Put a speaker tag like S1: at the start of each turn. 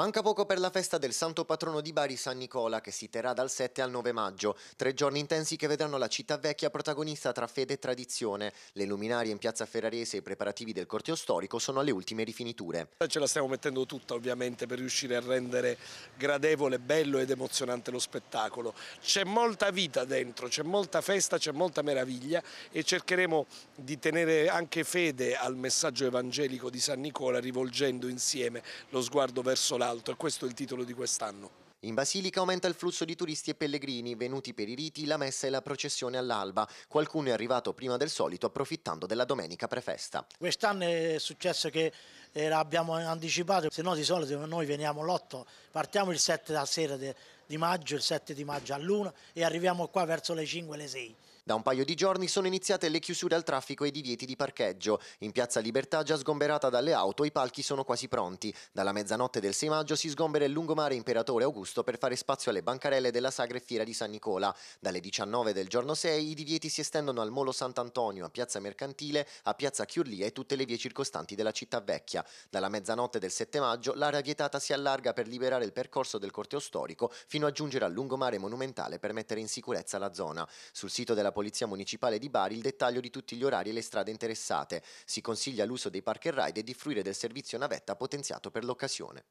S1: Manca poco per la festa del santo patrono di Bari San Nicola che si terrà dal 7 al 9 maggio, tre giorni intensi che vedranno la città vecchia protagonista tra fede e tradizione. Le luminarie in piazza Ferrarese e i preparativi del corteo storico sono alle ultime rifiniture.
S2: Eh, ce la stiamo mettendo tutta ovviamente per riuscire a rendere gradevole, bello ed emozionante lo spettacolo. C'è molta vita dentro, c'è molta festa, c'è molta meraviglia e cercheremo di tenere anche fede al messaggio evangelico di San Nicola rivolgendo insieme lo sguardo verso l'alto alto questo è il titolo di quest'anno. In Basilica aumenta il flusso di turisti e pellegrini venuti per i
S1: riti, la messa e la processione all'alba. Qualcuno è arrivato prima del solito approfittando della domenica prefesta.
S3: Quest'anno è successo che eh, abbiamo anticipato, se no di solito noi veniamo l'8, partiamo il 7 da sera di maggio, il 7 di maggio all'1 e arriviamo qua verso le 5 le 6.
S1: Da un paio di giorni sono iniziate le chiusure al traffico e i divieti di parcheggio. In Piazza Libertà, già sgomberata dalle auto, i palchi sono quasi pronti. Dalla mezzanotte del 6 maggio si sgombera il lungomare Imperatore Augusto per fare spazio alle bancarelle della Sagra e Fiera di San Nicola. Dalle 19 del giorno 6 i divieti si estendono al Molo Sant'Antonio, a Piazza Mercantile, a Piazza Chiurlia e tutte le vie circostanti della città vecchia. Dalla mezzanotte del 7 maggio l'area vietata si allarga per liberare il percorso del corteo storico fino fino a giungere al lungomare monumentale per mettere in sicurezza la zona. Sul sito della Polizia Municipale di Bari il dettaglio di tutti gli orari e le strade interessate. Si consiglia l'uso dei park and ride e di fruire del servizio navetta potenziato per l'occasione.